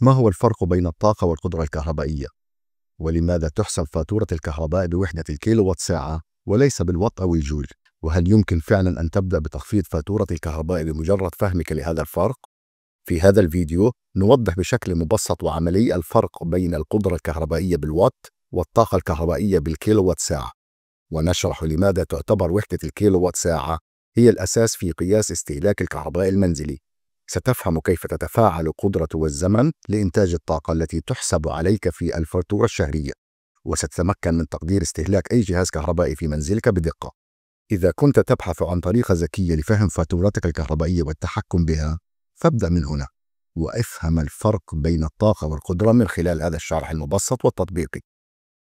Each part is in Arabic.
ما هو الفرق بين الطاقة والقدرة الكهربائية؟ ولماذا تحسب فاتورة الكهرباء بوحدة الكيلووات ساعة وليس بالوات أو الجول؟ وهل يمكن فعلا أن تبدأ بتخفيض فاتورة الكهرباء بمجرد فهمك لهذا الفرق؟ في هذا الفيديو نوضح بشكل مبسط وعملي الفرق بين القدرة الكهربائية بالوات والطاقة الكهربائية بالكيلووات ساعة ونشرح لماذا تعتبر وحدة الكيلووات ساعة هي الأساس في قياس استهلاك الكهرباء المنزلي ستفهم كيف تتفاعل القدرة والزمن لإنتاج الطاقة التي تحسب عليك في الفاتورة الشهرية، وستتمكن من تقدير استهلاك أي جهاز كهربائي في منزلك بدقة. إذا كنت تبحث عن طريقة ذكية لفهم فاتورتك الكهربائية والتحكم بها، فابدأ من هنا، وافهم الفرق بين الطاقة والقدرة من خلال هذا الشرح المبسط والتطبيقي.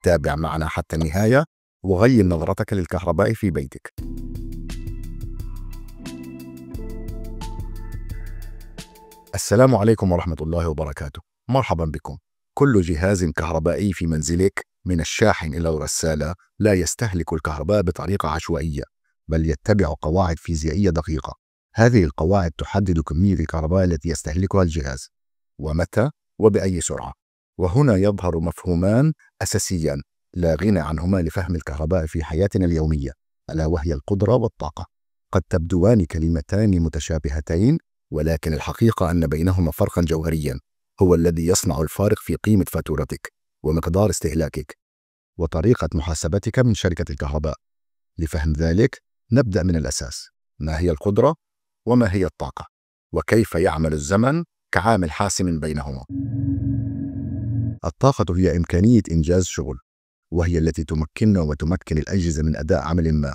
تابع معنا حتى النهاية وغير نظرتك للكهرباء في بيتك. السلام عليكم ورحمة الله وبركاته مرحبا بكم كل جهاز كهربائي في منزلك من الشاحن إلى الرسالة لا يستهلك الكهرباء بطريقة عشوائية بل يتبع قواعد فيزيائية دقيقة هذه القواعد تحدد كمية الكهرباء التي يستهلكها الجهاز ومتى وبأي سرعة وهنا يظهر مفهومان أساسيان لا غنى عنهما لفهم الكهرباء في حياتنا اليومية ألا وهي القدرة والطاقة قد تبدوان كلمتان متشابهتين ولكن الحقيقة أن بينهما فرقا جوهريا هو الذي يصنع الفارق في قيمة فاتورتك ومقدار استهلاكك وطريقة محاسبتك من شركة الكهرباء لفهم ذلك نبدأ من الأساس ما هي القدرة وما هي الطاقة وكيف يعمل الزمن كعامل حاسم بينهما الطاقة هي إمكانية إنجاز شغل وهي التي تمكننا وتمكن الأجهزة من أداء عمل ما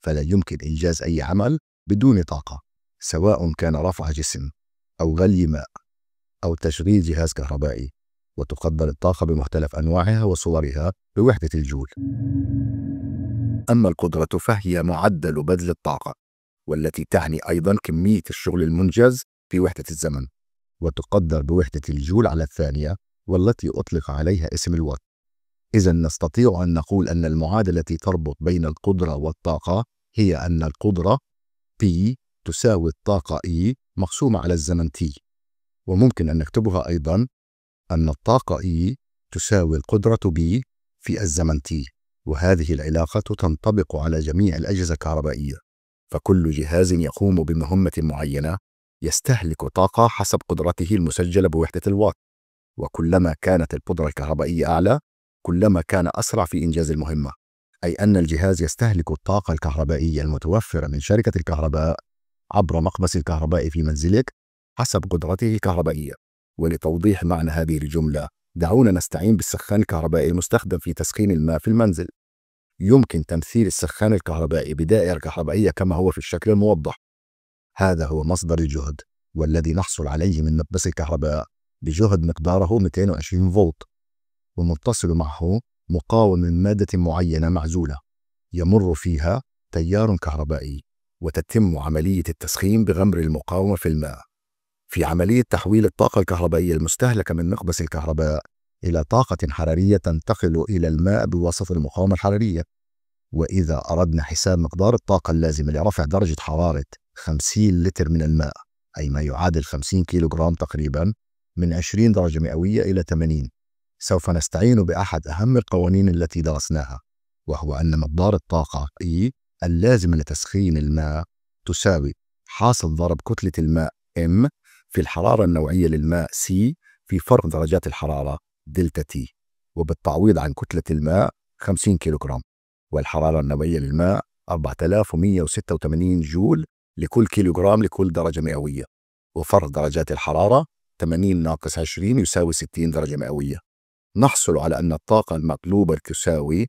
فلا يمكن إنجاز أي عمل بدون طاقة سواء كان رفع جسم أو غلي ماء أو تشغيل جهاز كهربائي وتقبل الطاقة بمختلف أنواعها وصورها بوحدة الجول أما القدرة فهي معدل بذل الطاقة والتي تعني أيضا كمية الشغل المنجز في وحدة الزمن وتقدر بوحدة الجول على الثانية والتي أطلق عليها اسم الوات إذا نستطيع أن نقول أن المعادلة التي تربط بين القدرة والطاقة هي أن القدرة P تساوي الطاقة E مقسومة على الزمن T وممكن أن نكتبها أيضا أن الطاقة E تساوي القدرة B في الزمن T وهذه العلاقة تنطبق على جميع الأجهزة الكهربائية فكل جهاز يقوم بمهمة معينة يستهلك طاقة حسب قدرته المسجلة بوحدة الوات وكلما كانت القدرة الكهربائية أعلى كلما كان أسرع في إنجاز المهمة أي أن الجهاز يستهلك الطاقة الكهربائية المتوفرة من شركة الكهرباء عبر مقبس الكهرباء في منزلك حسب قدرته الكهربائية ولتوضيح معنى هذه الجملة دعونا نستعين بالسخان الكهربائي المستخدم في تسخين الماء في المنزل يمكن تمثيل السخان الكهربائي بدائرة كهربائية كما هو في الشكل الموضح هذا هو مصدر الجهد والذي نحصل عليه من مقبس الكهرباء بجهد مقداره 220 فولت ومتصل معه مقاوم من مادة معينة معزولة يمر فيها تيار كهربائي وتتم عملية التسخين بغمر المقاومة في الماء في عملية تحويل الطاقة الكهربائية المستهلكة من مقبس الكهرباء إلى طاقة حرارية تنتقل إلى الماء بواسطة المقاومة الحرارية وإذا أردنا حساب مقدار الطاقة اللازمة لرفع درجة حرارة 50 لتر من الماء أي ما يعادل 50 كيلوغرام تقريبا من 20 درجة مئوية إلى 80 سوف نستعين بأحد أهم القوانين التي درسناها وهو أن مقدار الطاقة E اللازمة لتسخين الماء تساوي حاصل ضرب كتلة الماء M في الحرارة النوعية للماء C في فرق درجات الحرارة دلتا T وبالتعويض عن كتلة الماء 50 كيلوغرام والحرارة النوعية للماء 4186 جول لكل كيلوغرام لكل درجة مئوية وفرق درجات الحرارة 80 ناقص 20 يساوي 60 درجة مئوية نحصل على أن الطاقة المطلوبة تساوي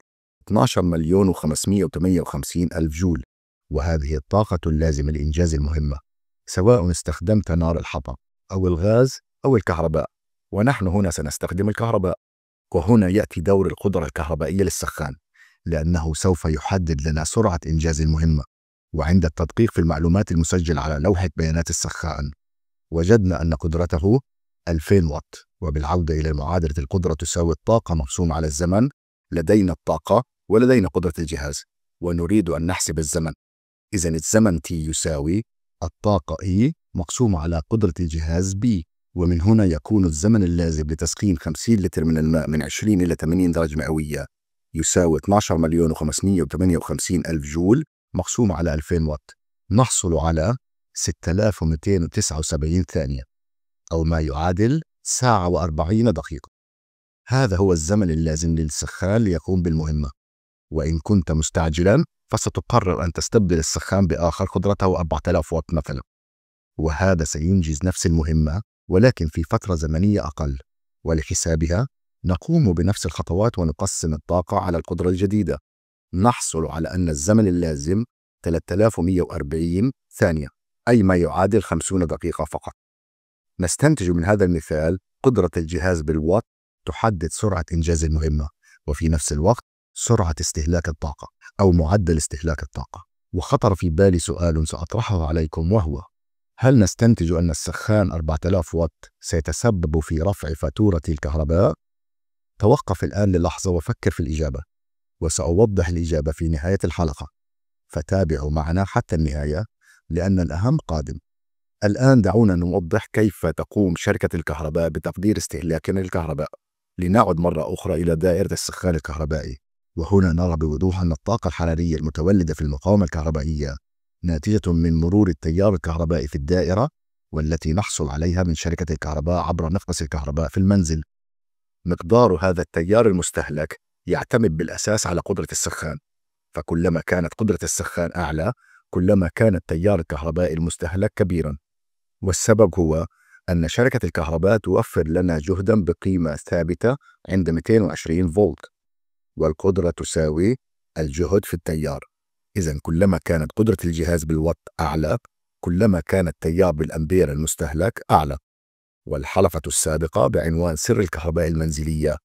12 مليون و558 ألف جول وهذه الطاقة اللازمة لإنجاز المهمة سواء استخدمت نار الحطب أو الغاز أو الكهرباء ونحن هنا سنستخدم الكهرباء وهنا يأتي دور القدرة الكهربائية للسخان لأنه سوف يحدد لنا سرعة إنجاز المهمة وعند التدقيق في المعلومات المسجلة على لوحة بيانات السخان وجدنا أن قدرته 2000 واط وبالعودة إلى معادلة القدرة تساوي الطاقة مقسومة على الزمن لدينا الطاقة ولدينا قدرة الجهاز ونريد أن نحسب الزمن إذا الزمن T يساوي الطاقة E مقسومة على قدرة الجهاز B ومن هنا يكون الزمن اللازم لتسخين 50 لتر من الماء من 20 إلى 80 درجة مئوية يساوي 12 مليون و558 ألف جول مقسومة على 2000 واط نحصل على 6279 ثانية أو ما يعادل ساعة و40 دقيقة هذا هو الزمن اللازم للسخان ليقوم بالمهمة وإن كنت مستعجلا فستقرر أن تستبدل السخان بآخر قدرته 4000 وات مثلا وهذا سينجز نفس المهمة ولكن في فترة زمنية أقل ولحسابها نقوم بنفس الخطوات ونقسم الطاقة على القدرة الجديدة نحصل على أن الزمن اللازم 3140 ثانية أي ما يعادل 50 دقيقة فقط نستنتج من هذا المثال قدرة الجهاز بالوات تحدد سرعة إنجاز المهمة وفي نفس الوقت سرعة استهلاك الطاقة أو معدل استهلاك الطاقة وخطر في بالي سؤال سأطرحه عليكم وهو هل نستنتج أن السخان 4000 واط سيتسبب في رفع فاتورة الكهرباء؟ توقف الآن للحظة وفكر في الإجابة وسأوضح الإجابة في نهاية الحلقة فتابعوا معنا حتى النهاية لأن الأهم قادم الآن دعونا نوضح كيف تقوم شركة الكهرباء بتقدير استهلاكنا للكهرباء لنعد مرة أخرى إلى دائرة السخان الكهربائي وهنا نرى بوضوح أن الطاقة الحرارية المتولدة في المقاومة الكهربائية ناتجة من مرور التيار الكهربائي في الدائرة والتي نحصل عليها من شركة الكهرباء عبر مقص الكهرباء في المنزل. مقدار هذا التيار المستهلك يعتمد بالأساس على قدرة السخان، فكلما كانت قدرة السخان أعلى، كلما كان التيار الكهربائي المستهلك كبيرا. والسبب هو أن شركة الكهرباء توفر لنا جهدا بقيمة ثابتة عند 220 فولت، والقدرة تساوي الجهد في التيار إذا كلما كانت قدرة الجهاز بالوات أعلى كلما كان التيار بالأمبير المستهلك أعلى والحلقة السابقة بعنوان سر الكهرباء المنزلية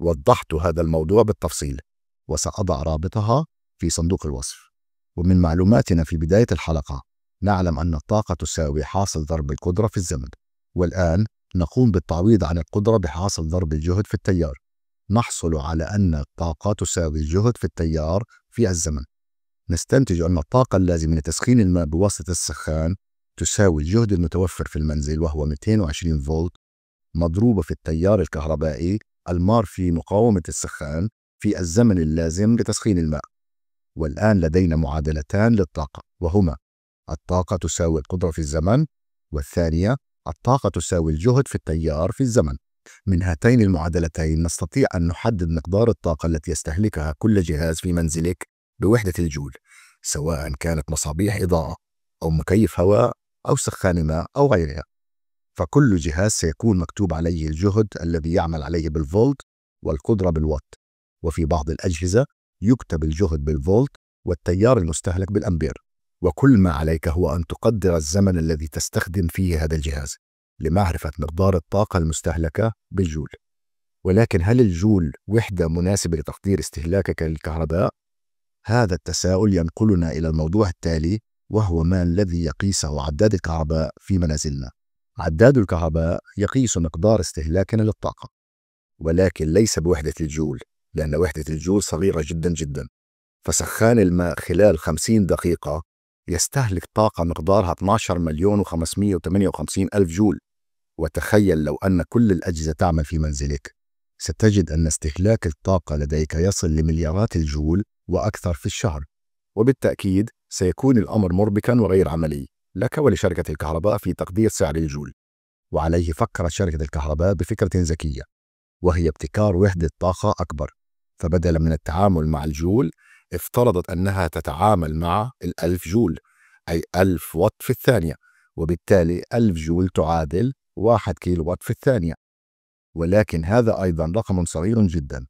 وضحت هذا الموضوع بالتفصيل وسأضع رابطها في صندوق الوصف ومن معلوماتنا في بداية الحلقة نعلم أن الطاقة تساوي حاصل ضرب القدرة في الزمن والآن نقوم بالتعويض عن القدرة بحاصل ضرب الجهد في التيار نحصل على أن الطاقة تساوي الجهد في التيار في الزمن نستنتج أن الطاقة اللازمة لتسخين الماء بواسطة السخان تساوي الجهد المتوفر في المنزل وهو 220 فولت مضروبة في التيار الكهربائي المار في مقاومة السخان في الزمن اللازم لتسخين الماء والآن لدينا معادلتان للطاقة وهما الطاقة تساوي القدرة في الزمن والثانية الطاقة تساوي الجهد في التيار في الزمن من هاتين المعادلتين نستطيع أن نحدد مقدار الطاقة التي يستهلكها كل جهاز في منزلك بوحدة الجول سواء كانت مصابيح إضاءة أو مكيف هواء أو سخان ماء أو غيرها فكل جهاز سيكون مكتوب عليه الجهد الذي يعمل عليه بالفولت والقدرة بالوات وفي بعض الأجهزة يكتب الجهد بالفولت والتيار المستهلك بالأمبير وكل ما عليك هو أن تقدر الزمن الذي تستخدم فيه هذا الجهاز لمعرفة مقدار الطاقة المستهلكة بالجول ولكن هل الجول وحدة مناسبة لتقدير استهلاكك للكهرباء؟ هذا التساؤل ينقلنا إلى الموضوع التالي وهو ما الذي يقيسه عداد الكهرباء في منازلنا؟ عداد الكهرباء يقيس مقدار استهلاكنا للطاقة ولكن ليس بوحدة الجول لأن وحدة الجول صغيرة جدا جدا فسخان الماء خلال 50 دقيقة يستهلك طاقة مقدارها 12 مليون و558 ألف جول وتخيل لو أن كل الأجهزة تعمل في منزلك ستجد أن استهلاك الطاقة لديك يصل لمليارات الجول وأكثر في الشهر وبالتأكيد سيكون الأمر مربكا وغير عملي لك ولشركة الكهرباء في تقدير سعر الجول وعليه فكرت شركة الكهرباء بفكرة ذكية وهي ابتكار وحدة طاقة أكبر فبدلا من التعامل مع الجول افترضت أنها تتعامل مع الألف جول أي ألف وات في الثانية وبالتالي ألف جول تعادل 1 كيلو وات في الثانية ولكن هذا أيضا رقم صغير جدا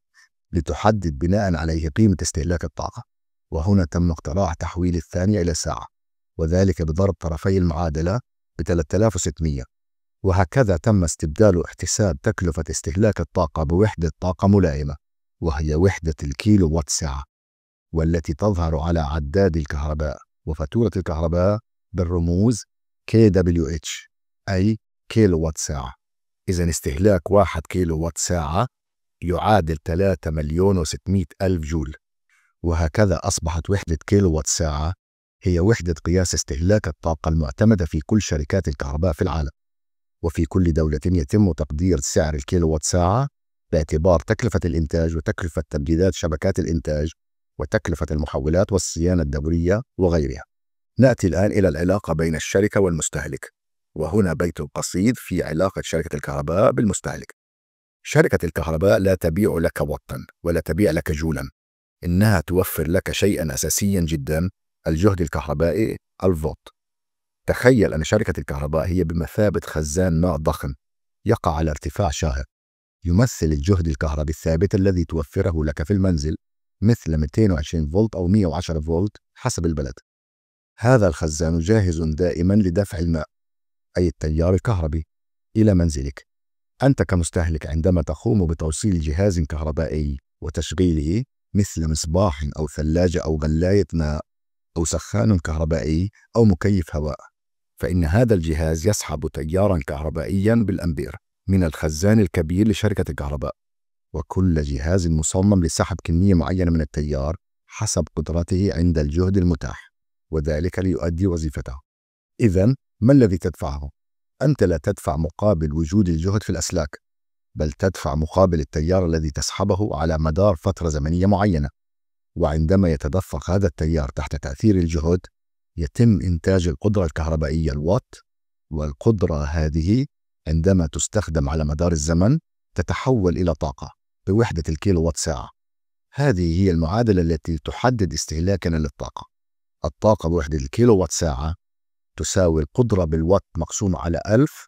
لتحدد بناء عليه قيمة استهلاك الطاقة وهنا تم اقتراح تحويل الثانية إلى ساعة وذلك بضرب طرفي المعادلة ب 3600 وهكذا تم استبدال احتساب تكلفة استهلاك الطاقة بوحدة طاقة ملائمة وهي وحدة الكيلو وات ساعة والتي تظهر على عداد الكهرباء وفاتورة الكهرباء بالرموز KWH أي كيلو وات ساعة إذا استهلاك واحد كيلو وات ساعة يعادل 3 مليون و ألف جول وهكذا أصبحت وحدة كيلو وات ساعة هي وحدة قياس استهلاك الطاقة المعتمدة في كل شركات الكهرباء في العالم وفي كل دولة يتم تقدير سعر الكيلو وات ساعة باعتبار تكلفة الإنتاج وتكلفة تمديدات شبكات الإنتاج وتكلفة المحولات والصيانة الدورية وغيرها. نأتي الآن إلى العلاقة بين الشركة والمستهلك. وهنا بيت قصيد في علاقة شركة الكهرباء بالمستهلك شركة الكهرباء لا تبيع لك وطا ولا تبيع لك جولا إنها توفر لك شيئا أساسيا جدا الجهد الكهربائي الفولت تخيل أن شركة الكهرباء هي بمثابة خزان ماء ضخم يقع على ارتفاع شاهق يمثل الجهد الكهربي الثابت الذي توفره لك في المنزل مثل 220 فولت أو 110 فولت حسب البلد هذا الخزان جاهز دائما لدفع الماء أي التيار الكهربي إلى منزلك أنت كمستهلك عندما تقوم بتوصيل جهاز كهربائي وتشغيله مثل مصباح أو ثلاجة أو غلاية ماء أو سخان كهربائي أو مكيف هواء فإن هذا الجهاز يسحب تيارا كهربائيا بالأمبير من الخزان الكبير لشركة الكهرباء وكل جهاز مصمم لسحب كمية معينة من التيار حسب قدرته عند الجهد المتاح وذلك ليؤدي وظيفته إذا ما الذي تدفعه؟ أنت لا تدفع مقابل وجود الجهد في الأسلاك بل تدفع مقابل التيار الذي تسحبه على مدار فترة زمنية معينة وعندما يتدفق هذا التيار تحت تأثير الجهد يتم إنتاج القدرة الكهربائية الوات والقدرة هذه عندما تستخدم على مدار الزمن تتحول إلى طاقة بوحدة الكيلو وات ساعة هذه هي المعادلة التي تحدد استهلاكنا للطاقة الطاقة بوحدة الكيلو وات ساعة تساوي القدرة بالوات مقسومة على 1000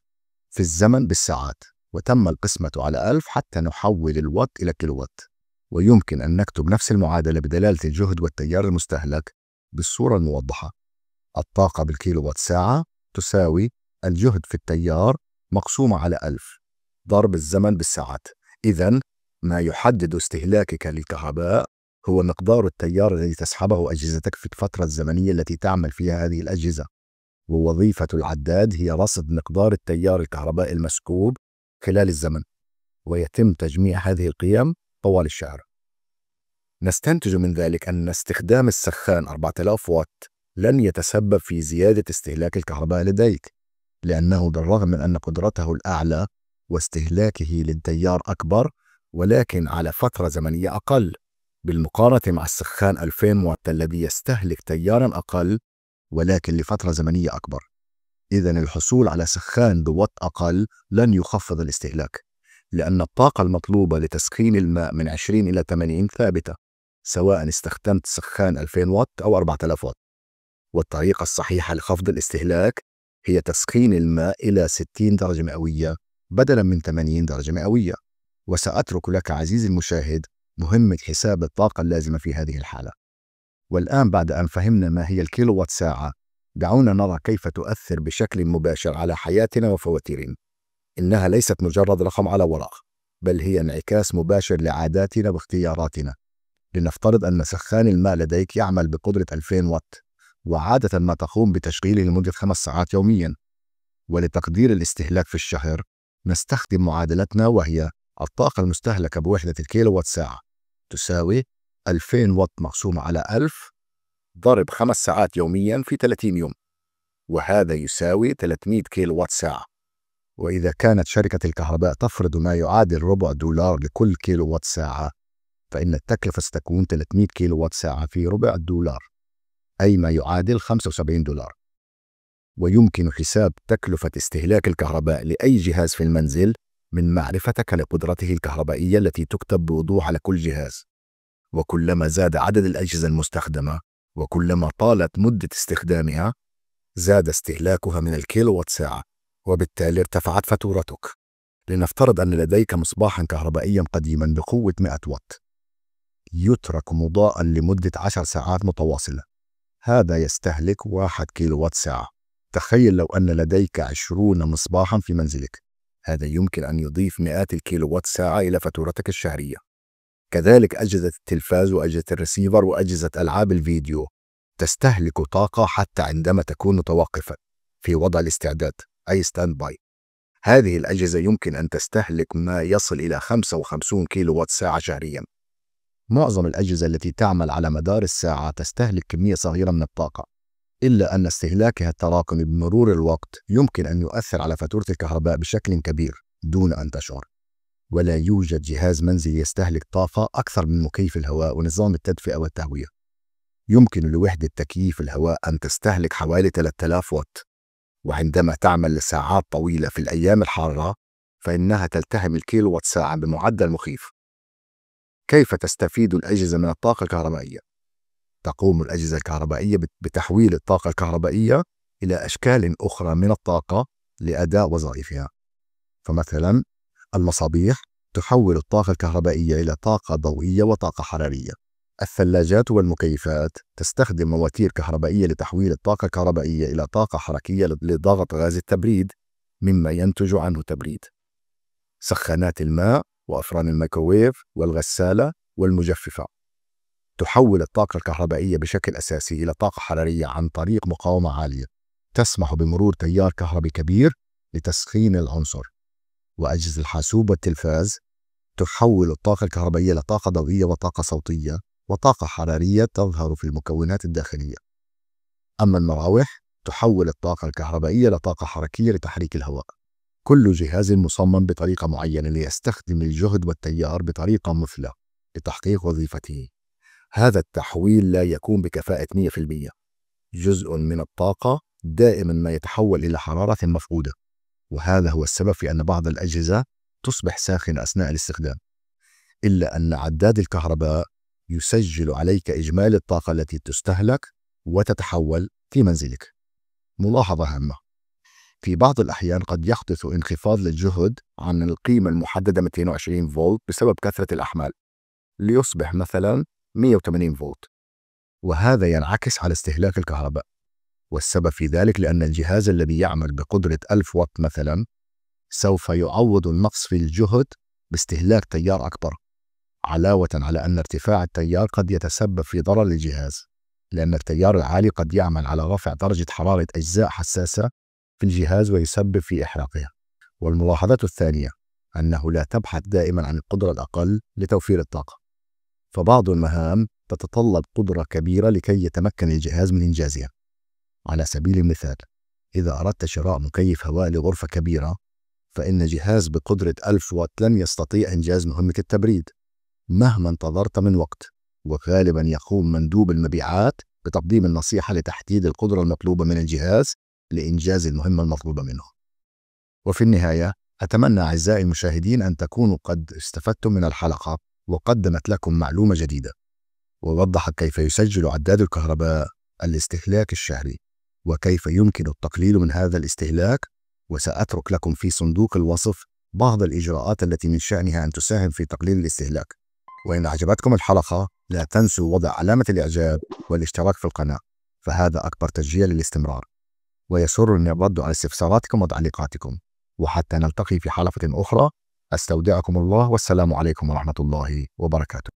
في الزمن بالساعات وتم القسمة على 1000 حتى نحول الوات إلى كيلووات ويمكن أن نكتب نفس المعادلة بدلالة الجهد والتيار المستهلك بالصورة الموضحة الطاقة بالكيلووات ساعة تساوي الجهد في التيار مقسومة على 1000 ضرب الزمن بالساعات إذا ما يحدد استهلاكك للكهرباء هو مقدار التيار الذي تسحبه أجهزتك في الفترة الزمنية التي تعمل فيها هذه الأجهزة ووظيفة العداد هي رصد مقدار التيار الكهربائي المسكوب خلال الزمن ويتم تجميع هذه القيم طوال الشهر نستنتج من ذلك أن استخدام السخان 4000 واط لن يتسبب في زيادة استهلاك الكهرباء لديك لأنه بالرغم من أن قدرته الأعلى واستهلاكه للتيار أكبر ولكن على فترة زمنية أقل بالمقارنة مع السخان 2000 واط الذي يستهلك تيارا أقل ولكن لفترة زمنية أكبر إذا الحصول على سخان بوط أقل لن يخفض الاستهلاك لأن الطاقة المطلوبة لتسخين الماء من 20 إلى 80 ثابتة سواء استخدمت سخان 2000 واط أو 4000 واط والطريقة الصحيحة لخفض الاستهلاك هي تسخين الماء إلى 60 درجة مئوية بدلا من 80 درجة مئوية وسأترك لك عزيزي المشاهد مهمة حساب الطاقة اللازمة في هذه الحالة والآن بعد أن فهمنا ما هي الكيلووات ساعة دعونا نرى كيف تؤثر بشكل مباشر على حياتنا وفواتيرنا إنها ليست مجرد رقم على ورق بل هي انعكاس مباشر لعاداتنا واختياراتنا لنفترض أن سخان الماء لديك يعمل بقدرة 2000 وات وعادة ما تقوم بتشغيله لمدة خمس ساعات يومياً ولتقدير الاستهلاك في الشهر نستخدم معادلتنا وهي الطاقة المستهلكة بوحدة الكيلووات ساعة تساوي 2000 وات مقسوم على 1000 ضرب 5 ساعات يوميا في 30 يوم وهذا يساوي 300 كيلو وات ساعة وإذا كانت شركة الكهرباء تفرض ما يعادل ربع دولار لكل كيلو وات ساعة فإن التكلفة ستكون 300 كيلو وات ساعة في ربع دولار أي ما يعادل 75 دولار ويمكن حساب تكلفة استهلاك الكهرباء لأي جهاز في المنزل من معرفتك لقدرته الكهربائية التي تكتب بوضوح على كل جهاز وكلما زاد عدد الأجهزة المستخدمة وكلما طالت مدة استخدامها زاد استهلاكها من الكيلووات ساعة وبالتالي ارتفعت فاتورتك لنفترض أن لديك مصباحا كهربائيا قديما بقوة 100 وات يترك مضاء لمدة 10 ساعات متواصلة هذا يستهلك 1 كيلووات ساعة تخيل لو أن لديك 20 مصباحا في منزلك هذا يمكن أن يضيف مئات الكيلووات ساعة إلى فاتورتك الشهرية كذلك أجهزة التلفاز وأجهزة الريسيفر وأجهزة ألعاب الفيديو تستهلك طاقة حتى عندما تكون متوقفة في وضع الاستعداد أي ستاند باي هذه الأجهزة يمكن أن تستهلك ما يصل إلى 55 كيلو وات ساعة شهرياً معظم الأجهزة التي تعمل على مدار الساعة تستهلك كمية صغيرة من الطاقة إلا أن استهلاكها التراكمي بمرور الوقت يمكن أن يؤثر على فاتورة الكهرباء بشكل كبير دون أن تشعر ولا يوجد جهاز منزلي يستهلك طاقة أكثر من مكيف الهواء ونظام التدفئة والتهوية. يمكن لوحدة تكييف الهواء أن تستهلك حوالي 3000 واط، وعندما تعمل لساعات طويلة في الأيام الحارة، فإنها تلتهم الكيلو وات ساعة بمعدل مخيف. كيف تستفيد الأجهزة من الطاقة الكهربائية؟ تقوم الأجهزة الكهربائية بتحويل الطاقة الكهربائية إلى أشكال أخرى من الطاقة لأداء وظائفها. فمثلا المصابيح تحول الطاقة الكهربائية إلى طاقة ضوئية وطاقة حرارية. الثلاجات والمكيفات تستخدم مواتير كهربائية لتحويل الطاقة الكهربائية إلى طاقة حركية لضغط غاز التبريد، مما ينتج عنه تبريد. سخانات الماء وأفران الميكروويف والغسالة والمجففة تحول الطاقة الكهربائية بشكل أساسي إلى طاقة حرارية عن طريق مقاومة عالية تسمح بمرور تيار كهربي كبير لتسخين العنصر وأجهزة الحاسوب والتلفاز تحول الطاقة الكهربائية لطاقة ضوئية وطاقة صوتية وطاقة حرارية تظهر في المكونات الداخلية أما المراوح تحول الطاقة الكهربائية لطاقة حركية لتحريك الهواء كل جهاز مصمم بطريقة معينة ليستخدم الجهد والتيار بطريقة مثلى لتحقيق وظيفته هذا التحويل لا يكون بكفاءة 100% جزء من الطاقة دائما ما يتحول إلى حرارة مفقودة وهذا هو السبب في أن بعض الأجهزة تصبح ساخنة أثناء الاستخدام إلا أن عداد الكهرباء يسجل عليك إجمالي الطاقة التي تستهلك وتتحول في منزلك ملاحظة هامة في بعض الأحيان قد يحدث انخفاض للجهد عن القيمة المحددة 220 فولت بسبب كثرة الأحمال ليصبح مثلا 180 فولت وهذا ينعكس على استهلاك الكهرباء والسبب في ذلك لأن الجهاز الذي يعمل بقدرة 1000 وات مثلا سوف يعوض النقص في الجهد باستهلاك تيار أكبر علاوة على أن ارتفاع التيار قد يتسبب في ضرر للجهاز لأن التيار العالي قد يعمل على رفع درجة حرارة أجزاء حساسة في الجهاز ويسبب في إحراقها والملاحظة الثانية أنه لا تبحث دائما عن القدرة الأقل لتوفير الطاقة فبعض المهام تتطلب قدرة كبيرة لكي يتمكن الجهاز من إنجازها على سبيل المثال إذا أردت شراء مكيف هواء لغرفة كبيرة فإن جهاز بقدرة 1000 وات لن يستطيع إنجاز مهمة التبريد مهما انتظرت من وقت وغالبا يقوم مندوب المبيعات بتقديم النصيحة لتحديد القدرة المطلوبة من الجهاز لإنجاز المهمة المطلوبة منه وفي النهاية أتمنى أعزائي المشاهدين أن تكونوا قد استفدتم من الحلقة وقدمت لكم معلومة جديدة ووضحت كيف يسجل عداد الكهرباء الاستهلاك الشهري وكيف يمكن التقليل من هذا الاستهلاك وسأترك لكم في صندوق الوصف بعض الإجراءات التي من شأنها أن تساهم في تقليل الاستهلاك وإن أعجبتكم الحلقة لا تنسوا وضع علامة الإعجاب والاشتراك في القناة فهذا أكبر تشجيع للاستمرار ويسرني الرد على استفساراتكم وتعليقاتكم وحتى نلتقي في حلقة أخرى أستودعكم الله والسلام عليكم ورحمة الله وبركاته